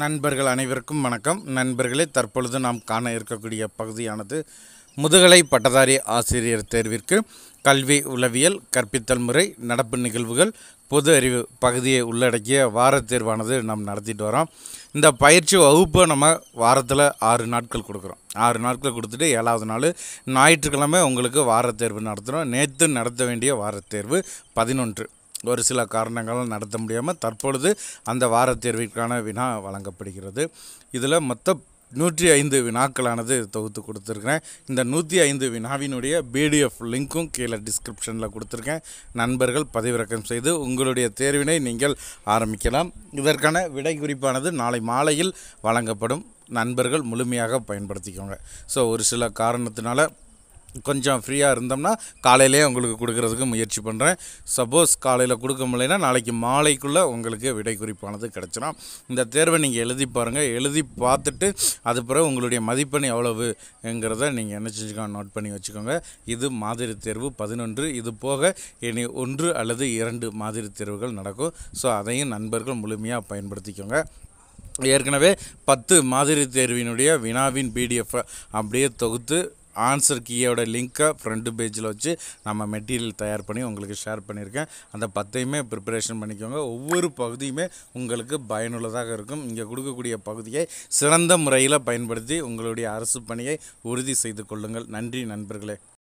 நண்பர்கள் அனைவருக்கும் வணக்கம் நண்பர்களே தற்பொழுது நாம் காண இருக்கக்கூடிய பகுதியானது முதுகலை பட்டதாரி ஆசிரியர் தேர்விற்கு கல்வி உளவியல் கற்பித்தல் முறை நடப்பு நிகழ்வுகள் பொது அறிவு பகுதியை உள்ளடக்கிய வாரத் தேர்வானது நாம் நடத்திட்டு வரோம் இந்த பயிற்சி வகுப்பை நம்ம வாரத்தில் ஆறு நாட்கள் கொடுக்குறோம் ஆறு நாட்கள் கொடுத்துட்டு ஏழாவது நாள் ஞாயிற்றுக்கிழமை உங்களுக்கு வாரத் தேர்வு நடத்துகிறோம் நேற்று நடத்த வேண்டிய வாரத் தேர்வு பதினொன்று ஒரு சில காரணங்களால் நடத்த முடியாமல் தற்பொழுது அந்த வாரத் தேர்விற்கான வினா வழங்கப்படுகிறது இதில் மொத்தம் நூற்றி ஐந்து வினாக்களானது தொகுத்து கொடுத்துருக்கிறேன் இந்த நூற்றி ஐந்து வினாவினுடைய பிடிஎஃப் லிங்க்கும் கீழே டிஸ்கிரிப்ஷனில் கொடுத்துருக்கேன் நண்பர்கள் பதிவிறக்கம் செய்து உங்களுடைய தேர்வினை நீங்கள் ஆரம்பிக்கலாம் இதற்கான விடை குறிப்பானது நாளை மாலையில் வழங்கப்படும் நண்பர்கள் முழுமையாக பயன்படுத்திக்கோங்க ஸோ ஒரு சில காரணத்தினால கொஞ்சம் ஃப்ரீயாக இருந்தோம்னா காலையிலே உங்களுக்கு கொடுக்கறதுக்கு முயற்சி பண்ணுறேன் சப்போஸ் காலையில் கொடுக்க முடியலைன்னா நாளைக்கு மாலைக்குள்ளே உங்களுக்கு விடை குறிப்பானது கிடச்சிடும் இந்த தேர்வை நீங்கள் எழுதி பாருங்கள் எழுதி பார்த்துட்டு அது பிறகு உங்களுடைய மதிப்பெண் எவ்வளவுங்கிறத நீங்கள் என்ன செஞ்சுக்கோங்க நோட் பண்ணி வச்சுக்கோங்க இது மாதிரி தேர்வு பதினொன்று இது போக இனி ஒன்று அல்லது இரண்டு மாதிரி தேர்வுகள் நடக்கும் ஸோ அதையும் நண்பர்கள் முழுமையாக பயன்படுத்திக்கோங்க ஏற்கனவே பத்து மாதிரி தேர்வினுடைய வினாவின் பிடிஎஃப் அப்படியே தொகுத்து ஆன்சர் கீயோட லிங்க்கை ஃப்ரண்ட் பேஜில் வச்சு நம்ம மெட்டீரியல் தயார் பண்ணி உங்களுக்கு ஷேர் பண்ணியிருக்கேன் அந்த பத்தையுமே ப்ரிப்பரேஷன் பண்ணிக்கோங்க ஒவ்வொரு பகுதியுமே உங்களுக்கு பயனுள்ளதாக இருக்கும் இங்கே கொடுக்கக்கூடிய பகுதியை சிறந்த முறையில் பயன்படுத்தி உங்களுடைய அரசு பணியை உறுதி செய்து கொள்ளுங்கள் நன்றி நண்பர்களே